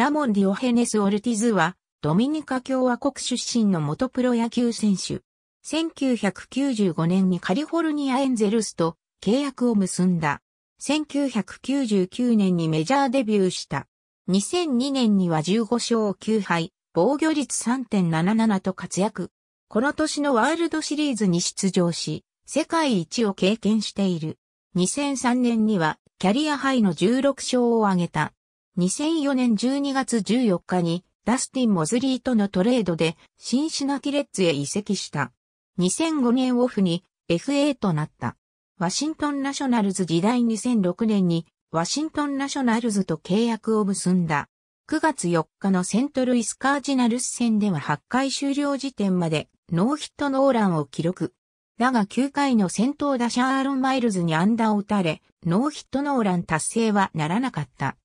ラモン・ディオヘネス・オルティズは、ドミニカ共和国出身の元プロ野球選手。1995年にカリフォルニアエンゼルスと契約を結んだ。1999年にメジャーデビューした。2002年には15勝9敗、防御率3.77と活躍。この年のワールドシリーズに出場し、世界一を経験している。2003年にはキャリアハイの16勝を挙げた。2004年12月14日にダスティン・モズリーとのトレードでシンシナティレッツへ移籍した。2005年オフに FA となった。ワシントンナショナルズ時代2006年にワシントンナショナルズと契約を結んだ。9月4日のセントルイスカージナルス戦では8回終了時点までノーヒットノーランを記録。だが9回の先頭打者アーロン・マイルズにアンダーを打たれ、ノーヒットノーラン達成はならなかった。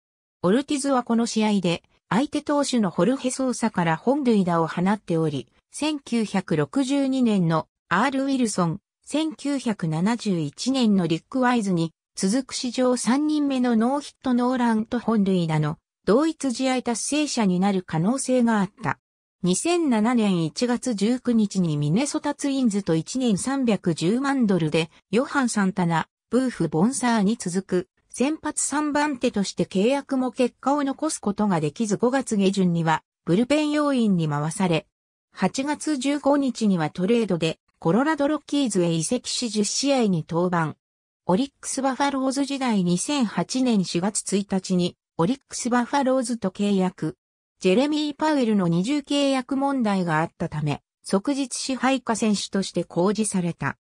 オルティズはこの試合で、相手投手のホルヘソーサから本塁打を放っており、1962年のアール・ウィルソン、1971年のリック・ワイズに続く史上3人目のノーヒットノーランと本塁打の同一試合達成者になる可能性があった。2007年1月19日にミネソタツインズと1年310万ドルでヨハン・サンタナ、ブーフ・ボンサーに続く先発3番手として契約も結果を残すことができず5月下旬にはブルペン要員に回され、8月15日にはトレードでコロラドロッキーズへ移籍し10試合に登板。オリックスバファローズ時代2008年4月1日にオリックスバファローズと契約。ジェレミー・パウエルの二重契約問題があったため、即日支配下選手として公示された。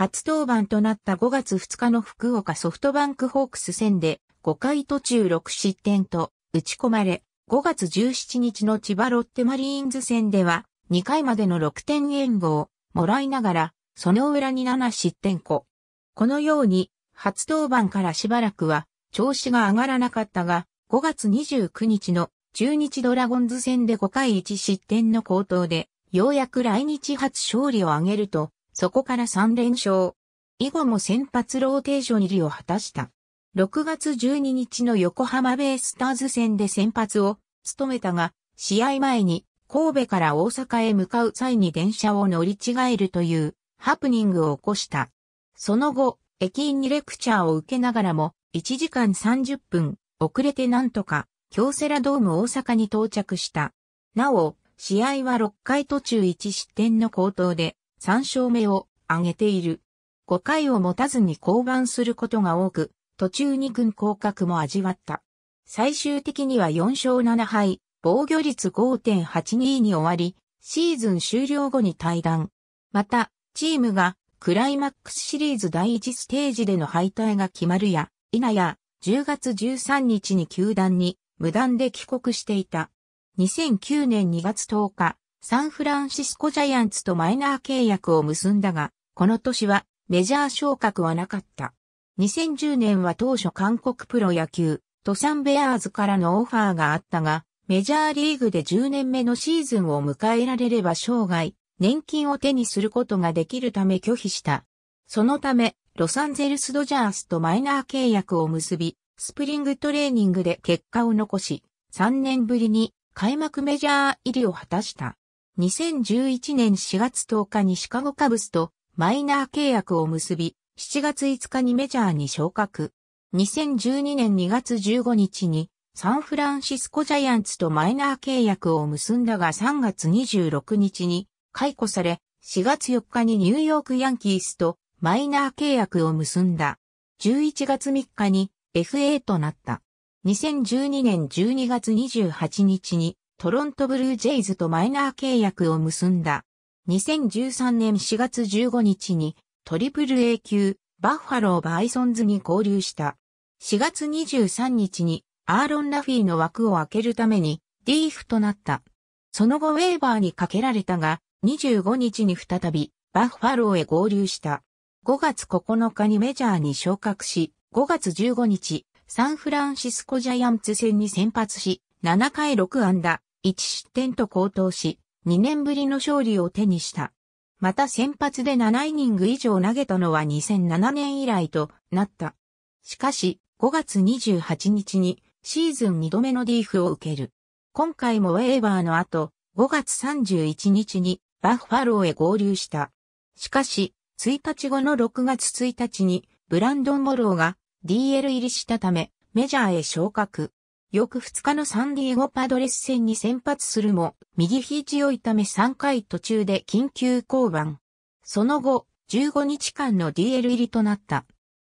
初登板となった5月2日の福岡ソフトバンクホークス戦で5回途中6失点と打ち込まれ、5月17日の千葉ロッテマリーンズ戦では2回までの6点援護をもらいながら、その裏に7失点個。このように、初登板からしばらくは調子が上がらなかったが、5月29日の中日ドラゴンズ戦で5回1失点の高騰で、ようやく来日初勝利を挙げると、そこから3連勝。以後も先発ローテーション入りを果たした。6月12日の横浜ベイスターズ戦で先発を務めたが、試合前に神戸から大阪へ向かう際に電車を乗り違えるというハプニングを起こした。その後、駅員にレクチャーを受けながらも、1時間30分遅れてなんとか、京セラドーム大阪に到着した。なお、試合は6回途中1失点の高騰で、3勝目を挙げている。5回を持たずに降板することが多く、途中に軍降格も味わった。最終的には4勝7敗、防御率5.82に終わり、シーズン終了後に退団。また、チームがクライマックスシリーズ第1ステージでの敗退が決まるや、否や、10月13日に球団に無断で帰国していた。2009年2月10日、サンフランシスコジャイアンツとマイナー契約を結んだが、この年はメジャー昇格はなかった。2010年は当初韓国プロ野球、トサンベアーズからのオファーがあったが、メジャーリーグで10年目のシーズンを迎えられれば生涯、年金を手にすることができるため拒否した。そのため、ロサンゼルスドジャースとマイナー契約を結び、スプリングトレーニングで結果を残し、3年ぶりに開幕メジャー入りを果たした。2011年4月10日にシカゴカブスとマイナー契約を結び、7月5日にメジャーに昇格。2012年2月15日にサンフランシスコジャイアンツとマイナー契約を結んだが3月26日に解雇され、4月4日にニューヨークヤンキースとマイナー契約を結んだ。11月3日に FA となった。2012年12月28日にトロントブルージェイズとマイナー契約を結んだ。2013年4月15日にトリプル A 級バッファローバイソンズに合流した。4月23日にアーロン・ラフィーの枠を開けるためにディーフとなった。その後ウェーバーにかけられたが、25日に再びバッファローへ合流した。5月9日にメジャーに昇格し、5月15日、サンフランシスコジャイアンツ戦に先発し、7回6安打、1失点と高騰し、2年ぶりの勝利を手にした。また先発で7イニング以上投げたのは2007年以来となった。しかし、5月28日にシーズン2度目の df を受ける。今回もウェーバーの後、5月31日にバッファローへ合流した。しかし、1日後の6月1日にブランドン・モローが DL 入りしたためメジャーへ昇格。翌2日のサンディエゴパドレス戦に先発するも、右肘を痛め3回途中で緊急降板。その後、15日間の DL 入りとなった。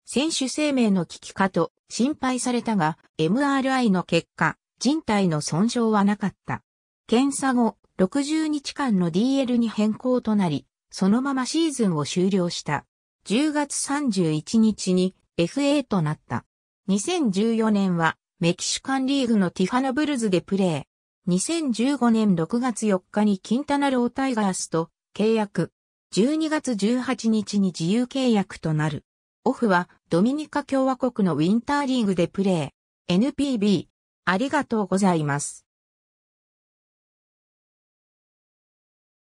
選手生命の危機かと心配されたが、MRI の結果、人体の損傷はなかった。検査後、60日間の DL に変更となり、そのままシーズンを終了した。10月31日に FA となった。2014年はメキシカンリーグのティファノブルズでプレー。2015年6月4日にキンタナロータイガースと契約。12月18日に自由契約となる。オフはドミニカ共和国のウィンターリーグでプレー。NPB。ありがとうございます。